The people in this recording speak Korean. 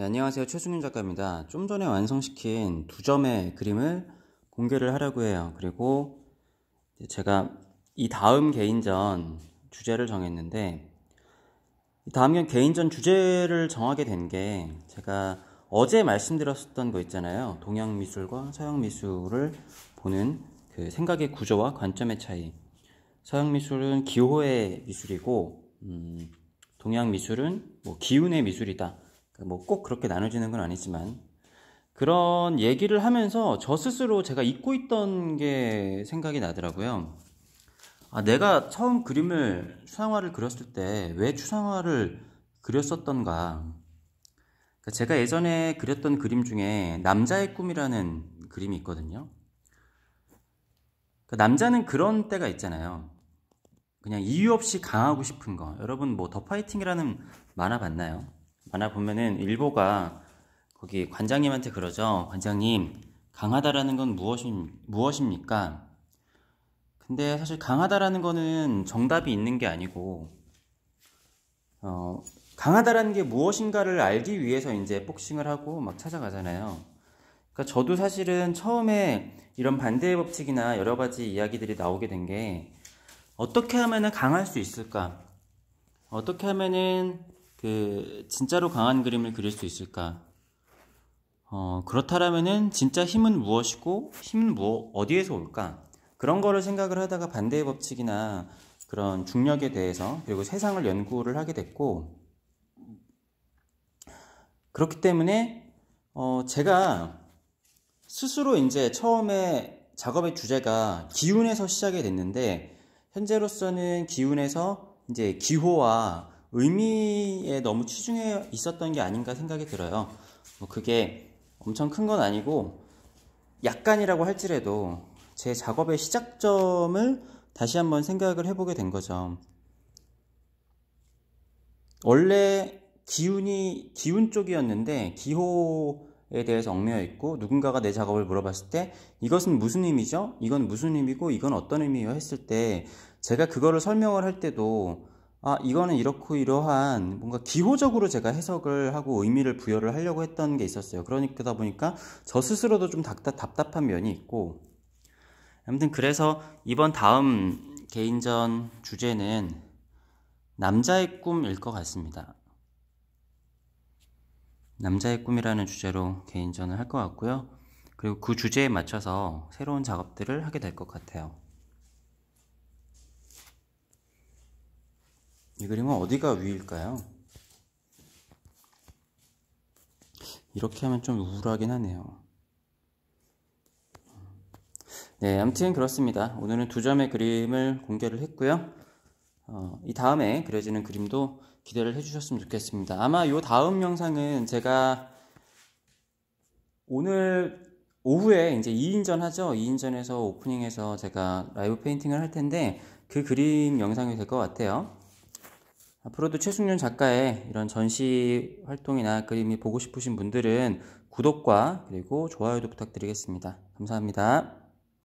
네, 안녕하세요. 최승윤 작가입니다. 좀 전에 완성시킨 두 점의 그림을 공개를 하려고 해요. 그리고 제가 이 다음 개인전 주제를 정했는데 이 다음 개인전 주제를 정하게 된 게 제가 어제 말씀드렸었던 거 있잖아요. 동양 미술과 서양 미술을 보는 그 생각의 구조와 관점의 차이. 서양 미술은 기호의 미술이고 음, 동양 미술은 뭐 기운의 미술이다. 뭐꼭 그렇게 나눠지는 건 아니지만 그런 얘기를 하면서 저 스스로 제가 잊고 있던 게 생각이 나더라고요. 아, 내가 처음 그림을 추상화를 그렸을 때 왜 추상화를 그렸었던가? 그러니까 제가 예전에 그렸던 그림 중에 남자의 꿈이라는 그림이 있거든요. 그러니까 남자는 그런 때가 있잖아요. 그냥 이유 없이 강하고 싶은 거. 여러분 뭐 더 파이팅이라는 만화 봤나요? 만화 보면은 일보가 거기 관장님한테 그러죠. 관장님, 강하다라는 건 무엇이, 무엇입니까? 근데 사실 강하다라는 거는 정답이 있는 게 아니고, 어, 강하다라는 게 무엇인가를 알기 위해서 이제 복싱을 하고 막 찾아가잖아요. 그러니까 저도 사실은 처음에 이런 반대의 법칙이나 여러 가지 이야기들이 나오게 된 게 어떻게 하면은 강할 수 있을까? 어떻게 하면은 그 진짜로 강한 그림을 그릴 수 있을까? 어, 그렇다라면은 진짜 힘은 무엇이고 힘은 뭐 어디에서 올까? 그런 거를 생각을 하다가 반대의 법칙이나 그런 중력에 대해서 그리고 세상을 연구를 하게 됐고 그렇기 때문에 어, 제가 스스로 이제 처음에 작업의 주제가 기운에서 시작이 됐는데 현재로서는 기운에서 이제 기호와 의미에 너무 치중해 있었던 게 아닌가 생각이 들어요. 뭐 그게 엄청 큰 건 아니고 약간이라고 할지라도 제 작업의 시작점을 다시 한번 생각을 해보게 된 거죠. 원래 기운이 기운 쪽이었는데 기호에 대해서 얽매여 있고 누군가가 내 작업을 물어봤을 때 이것은 무슨 의미죠? 이건 무슨 의미고 이건 어떤 의미요 했을 때 제가 그거를 설명을 할 때도 아, 이거는 이렇고 이러한 뭔가 기호적으로 제가 해석을 하고 의미를 부여를 하려고 했던 게 있었어요. 그러니까 보니까 저 스스로도 좀 답답, 답답한 면이 있고. 아무튼 그래서 이번 다음 개인전 주제는 남자의 꿈일 것 같습니다. 남자의 꿈이라는 주제로 개인전을 할 것 같고요. 그리고 그 주제에 맞춰서 새로운 작업들을 하게 될 것 같아요. 이 그림은 어디가 위일까요? 이렇게 하면 좀 우울하긴 하네요. 네, 아무튼 그렇습니다. 오늘은 두 점의 그림을 공개를 했고요. 어, 이 다음에 그려지는 그림도 기대를 해주셨으면 좋겠습니다. 아마 이 다음 영상은 제가 오늘 오후에 이제 2인전 하죠. 2인전에서 오프닝에서 제가 라이브 페인팅을 할 텐데 그 그림 영상이 될 것 같아요. 앞으로도 최승윤 작가의 이런 전시 활동이나 그림이 보고 싶으신 분들은 구독과 그리고 좋아요도 부탁드리겠습니다. 감사합니다.